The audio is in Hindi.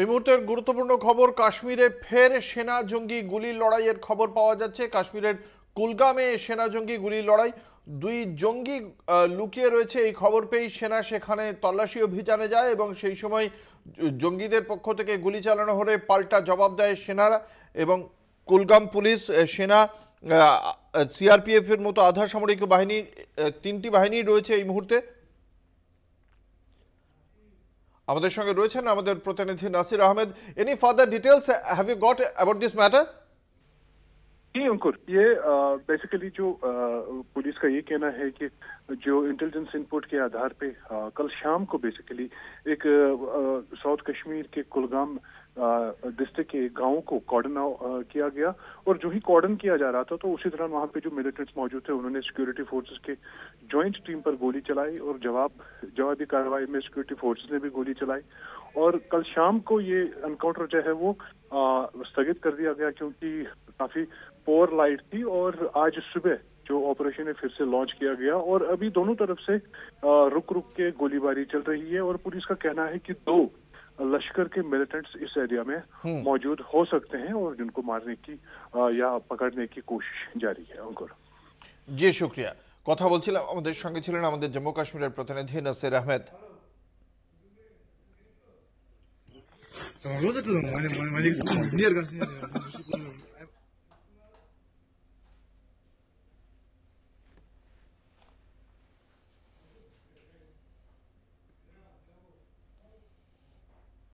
এই মুহূর্তের গুরুত্বপূর্ণ খবর কাশ্মীরে ফের সেনা জঙ্গি গুলির লড়াইয়ের খবর পাওয়া যাচ্ছে কাশ্মীরের কুলগামে সেনা জঙ্গি গুলির লড়াই দুই জঙ্গি লুকিয়ে রয়েছে এই খবর পেয়েই সেনা সেখানে তল্লাশি অভিযানে যায় এবং সেই সময় জঙ্গিদের পক্ষ থেকে গুলি চালানো হলে পাল্টা জবাব দেয় সেনারা এবং কুলগাম পুলিশ সেনা সিআরপিএফের মতো আধা সামরিক বাহিনী তিনটি বাহিনী রয়েছে এই মুহূর্তে আমাদের সঙ্গে রয়েছেন আমাদের প্রতিনিধি Nasir Ahmed any further details have you got about this matter ji Ankur ये बेसिकली जो पुलिस का ये कहना है कि जो इंटेलिजेंस इनपुट के आधार पे आ, कल शाम को बेसिकली एक साउथ कश्मीर के कुलगाम डिस्ट्रिक्ट के गांव को कॉर्डन किया गया और जो ही कॉर्डन किया जा रहा था तो उसी दौरान वहां पे जो मिलिटेंट्स मौजूद थे उन्होंने सिक्योरिटी फोर्सेस के ज्वाइंट टीम पर गोली चलाई और जवाब जवाबी कार्रवाई में सिक्योरिटी फोर्सेज ने भी गोली चलाई और कल शाम को ये एनकाउंटर जो है वो स्थगित कर दिया गया क्योंकि काफी पोअर लाइट थी और आज सुबह जो ऑपरेशन है फिर से लॉन्च किया गया और अभी दोनों तरफ से रुक रुक के गोलीबारी चल रही है और पुलिस का कहना है कि दो लश्कर के मिलिटेंट्स इस एरिया में हम्म। मौजूद हो सकते हैं और जिनको मारने की या पकड़ने की कोशिश जारी है अंकुर जी शुक्रिया कथा বলছিলাম আমাদের সঙ্গে ছিলেন আমাদের জম্মু Розыгрыш, маленький, маленький, маленький, маленький, маленький, маленький,